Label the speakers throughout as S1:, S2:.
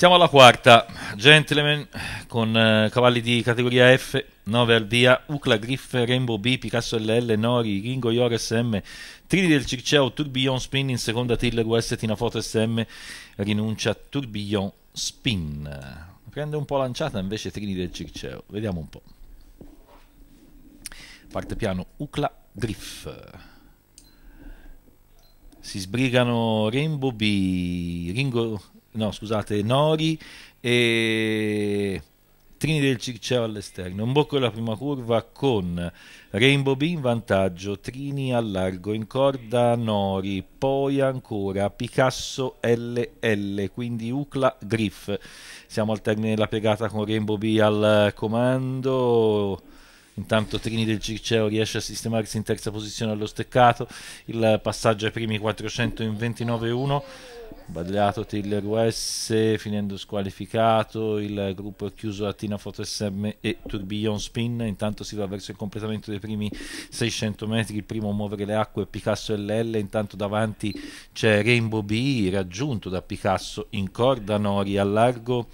S1: Siamo alla quarta, Gentleman con eh, cavalli di categoria F, 9 al Aldia, Ucla, Griff, Rainbow B, Picasso LL, Nori, Ringo, Iores SM, Trini del Circeo, Tourbillon, Spin, in seconda Tiller West, Tina Foto, SM, rinuncia Tourbillon, Spin. Prende un po' lanciata invece Trini del Circeo, vediamo un po'. Parte piano Ucla, Griff si sbrigano Rainbow B, Ringo, no scusate, Nori e Trini del Circeo all'esterno, un bocco della prima curva con Rainbow B in vantaggio, Trini al largo, in corda Nori, poi ancora Picasso LL, quindi Ucla Griff. Siamo al termine della piegata con Rainbow B al comando intanto Trini del Circeo riesce a sistemarsi in terza posizione allo steccato il passaggio ai primi 400 in 29-1 Badriato Tiller US finendo squalificato, il gruppo è chiuso a Tina Foto SM e Turbillon Spin, intanto si va verso il completamento dei primi 600 metri, il primo a muovere le acque è Picasso LL, intanto davanti c'è Rainbow B raggiunto da Picasso in corda Nori al largo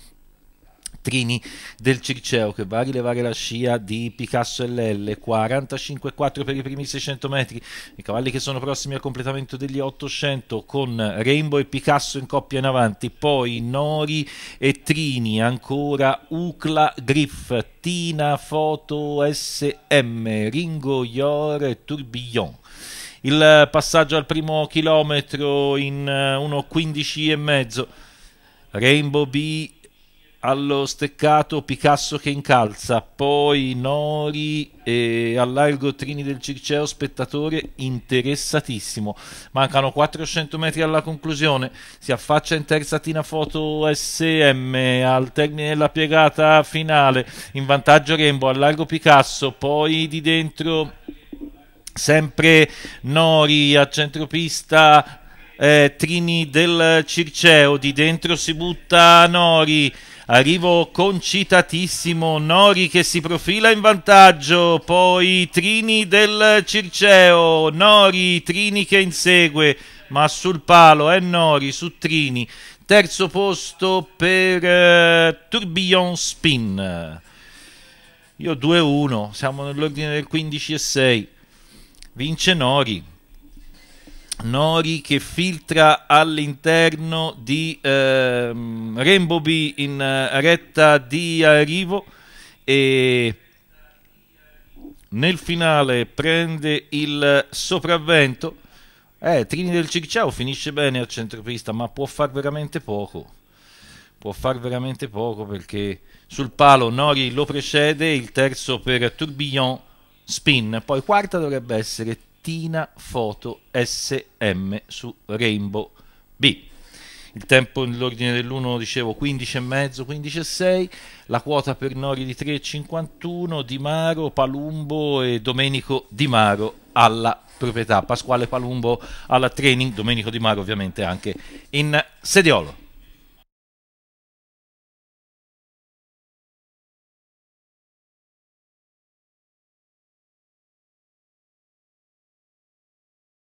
S1: Maestrini del Circeo che va a rilevare la scia di Picasso LL 45-4 per i primi 600 metri i cavalli che sono prossimi al completamento degli 800 con Rainbow e Picasso in coppia in avanti poi Nori e Trini ancora Ucla Griff Tina Foto SM Ringo Ior e Tourbillon il passaggio al primo chilometro in 1.15 eh, e mezzo Rainbow B allo steccato Picasso che incalza, poi Nori e all'Argo Trini del Circeo, spettatore interessatissimo. Mancano 400 metri alla conclusione, si affaccia in terza Tina Foto SM al termine della piegata finale, in vantaggio Rembo, all'Argo Picasso, poi di dentro... Sempre Nori a centropista eh, Trini del Circeo, di dentro si butta Nori, Arrivo concitatissimo, Nori che si profila in vantaggio, poi Trini del Circeo, Nori, Trini che insegue, ma sul palo è Nori, su Trini. Terzo posto per eh, Tourbillon Spin. Io 2-1, siamo nell'ordine del 15 6. Vince Nori. Nori che filtra all'interno di ehm, Rainbow B in eh, retta di arrivo e nel finale prende il sopravvento. Eh, Trini del Circiao finisce bene al centropista, ma può far veramente poco. Può far veramente poco perché sul palo Nori lo precede, il terzo per Tourbillon, spin. Poi quarta dovrebbe essere Martina Foto SM su Rainbow B. Il tempo nell'ordine dell'1 dicevo 15,5, 15,6, la quota per Nori di 3,51, Di Maro, Palumbo e Domenico Di Maro alla proprietà. Pasquale Palumbo alla training, Domenico Di Maro ovviamente anche in sediolo.